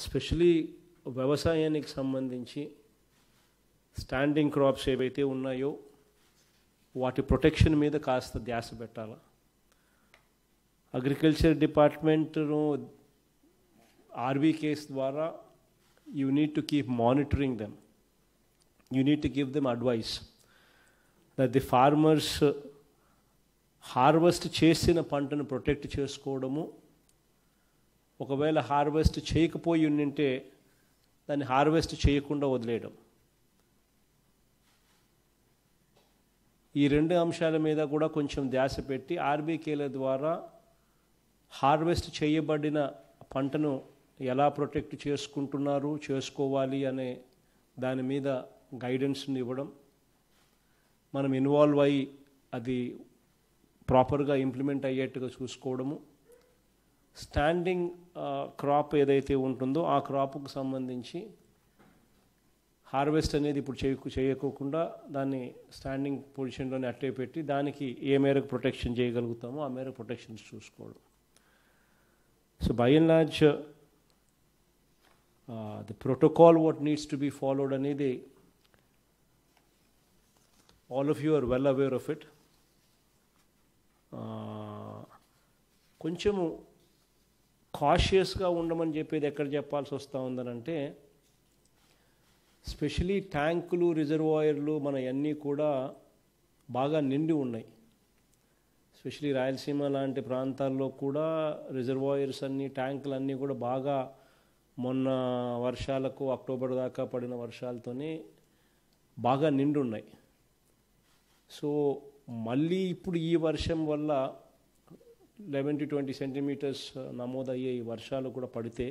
especially వ్యవసాయానికి సంబంధించి standing crops ఏవైతే ఉన్నాయో వాటి ప్రొటెక్షన్ మీద కాస్త ధ్యాస పెట్టాల అగ్రికల్చర్ డిపార్ట్మెంట్ను ఆర్వీ కేస్ ద్వారా you need to keep monitoring them you need to give them advice that the farmers harvest చేసిన పంటను ప్రొటెక్ట్ చేసుకోవడము ఒకవేళ హార్వెస్ట్ చేయకపోయి ఉండింటే దాన్ని హార్వెస్ట్ చేయకుండా వదిలేయడం ఈ రెండు అంశాల మీద కూడా కొంచెం ధ్యాస పెట్టి ఆర్బీకేల ద్వారా హార్వెస్ట్ చేయబడిన పంటను ఎలా ప్రొటెక్ట్ చేసుకుంటున్నారు చేసుకోవాలి అనే దాని మీద గైడెన్స్ని ఇవ్వడం మనం ఇన్వాల్వ్ అయ్యి అది ప్రాపర్గా ఇంప్లిమెంట్ అయ్యేట్టుగా చూసుకోవడము స్టాండింగ్ క్రాప్ uh, ఏదైతే ఉంటుందో ఆ క్రాప్కు సంబంధించి హార్వెస్ట్ అనేది ఇప్పుడు చేయకు చేయకోకుండా దాన్ని స్టాండింగ్ పొజిషన్లోనే అట్టే పెట్టి దానికి ఏ మేరకు ప్రొటెక్షన్ చేయగలుగుతామో ఆ మేరకు ప్రొటెక్షన్స్ చూసుకోవడం so by and large the protocol what needs to be followed అనేది all of you are well aware of it కొంచెము కాషియస్గా ఉండమని చెప్పేది ఎక్కడ చెప్పాల్సి వస్తూ ఉందనంటే స్పెషలీ ట్యాంకులు రిజర్వాయర్లు మన అన్నీ కూడా బాగా నిండి ఉన్నాయి స్పెషలీ రాయలసీమ లాంటి ప్రాంతాల్లో కూడా రిజర్వాయర్స్ అన్నీ ట్యాంకులు అన్నీ కూడా బాగా మొన్న వర్షాలకు అక్టోబర్ దాకా పడిన వర్షాలతోనే బాగా నిండున్నాయి సో మళ్ళీ ఇప్పుడు ఈ వర్షం వల్ల లెవెన్ టు ట్వంటీ సెంటీమీటర్స్ నమోదయ్యే ఈ వర్షాలు కూడా పడితే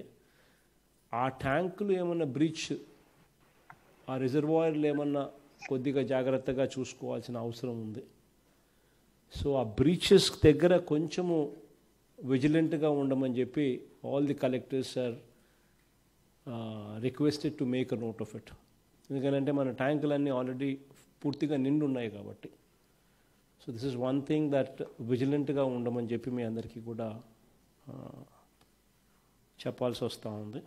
ఆ ట్యాంకులు ఏమన్నా బ్రిడ్జ్ ఆ రిజర్వాయర్లు ఏమన్నా కొద్దిగా జాగ్రత్తగా చూసుకోవాల్సిన అవసరం ఉంది సో ఆ బ్రీచెస్ దగ్గర కొంచెము విజిలెంట్గా ఉండమని చెప్పి all the collectors are requested to make a note of it ఎందుకంటే మన ట్యాంకులన్నీ ఆల్రెడీ పూర్తిగా నిండు ఉన్నాయి కాబట్టి so this is one thing that విజిలెంట్గా ఉండమని చెప్పి మీ అందరికీ కూడా చెప్పాల్సి వస్తూ ఉంది